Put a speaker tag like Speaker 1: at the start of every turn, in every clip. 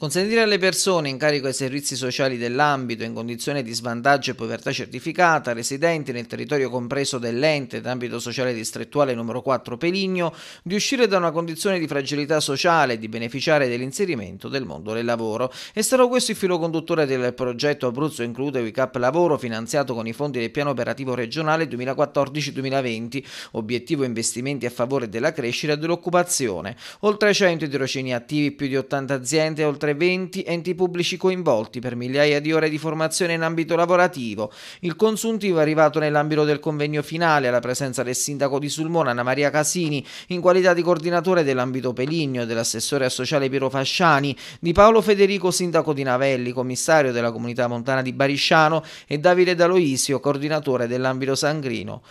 Speaker 1: Consentire alle persone in carico ai servizi sociali dell'ambito in condizione di svantaggio e povertà certificata, residenti nel territorio compreso dell'ente d'ambito sociale distrettuale numero 4 Peligno, di uscire da una condizione di fragilità sociale e di beneficiare dell'inserimento del mondo del lavoro. È stato questo il filo conduttore del progetto Abruzzo Include Wake Up Lavoro finanziato con i fondi del piano operativo regionale 2014-2020, obiettivo investimenti a favore della crescita e dell'occupazione. Oltre 100 tirocini attivi, più di 80 aziende, oltre oltre 20 enti pubblici coinvolti per migliaia di ore di formazione in ambito lavorativo. Il consuntivo è arrivato nell'ambito del convegno finale alla presenza del sindaco di Sulmona Anna Maria Casini in qualità di coordinatore dell'ambito Peligno, dell'assessore sociale Piero Fasciani, di Paolo Federico, sindaco di Navelli, commissario della comunità montana di Barisciano e Davide D'Aloisio, coordinatore dell'ambito sangrino.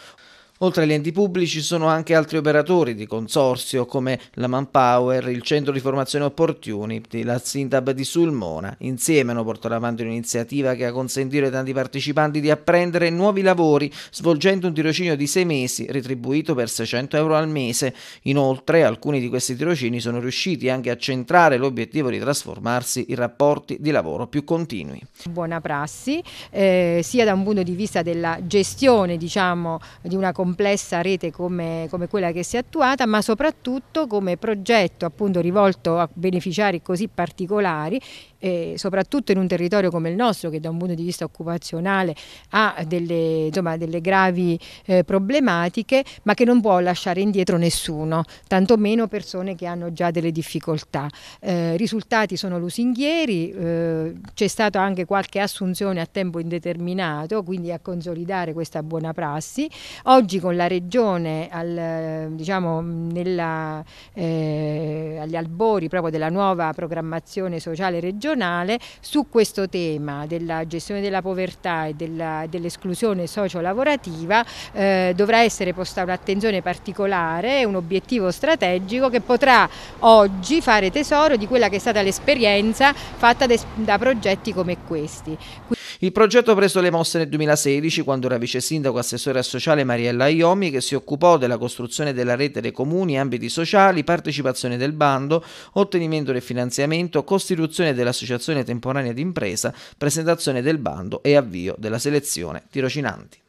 Speaker 1: Oltre agli enti pubblici ci sono anche altri operatori di consorzio come la Manpower, il Centro di Formazione Opportunity, la Sintab di Sulmona. Insieme hanno portato avanti un'iniziativa che ha consentito ai tanti partecipanti di apprendere nuovi lavori svolgendo un tirocinio di sei mesi retribuito per 600 euro al mese. Inoltre alcuni di questi tirocini sono riusciti anche a centrare l'obiettivo di trasformarsi in rapporti di lavoro più continui.
Speaker 2: Buona prassi eh, sia da un punto di vista della gestione diciamo, di una comunità complessa rete come, come, quella che si è attuata, ma soprattutto come progetto appunto rivolto a beneficiari così particolari eh, soprattutto in un territorio come il nostro che da un punto di vista occupazionale ha delle, insomma, delle gravi eh, problematiche ma che non può lasciare indietro nessuno, tantomeno persone che hanno già delle difficoltà. Eh, risultati sono lusinghieri, eh, c'è stata anche qualche assunzione a tempo indeterminato, quindi a consolidare questa buona prassi. Oggi con la Regione al, diciamo, nella, eh, agli albori proprio della nuova programmazione sociale regionale regionale su questo tema della gestione della povertà e dell'esclusione dell socio-lavorativa eh, dovrà essere posta un'attenzione particolare, un obiettivo strategico che potrà oggi fare tesoro di quella che è stata l'esperienza fatta da progetti come questi.
Speaker 1: Il progetto ha preso le mosse nel 2016 quando era vice sindaco assessore sociale Mariella Iomi che si occupò della costruzione della rete dei comuni, ambiti sociali, partecipazione del bando, ottenimento del finanziamento, costituzione della dell'associazione temporanea d'impresa, presentazione del bando e avvio della selezione tirocinanti.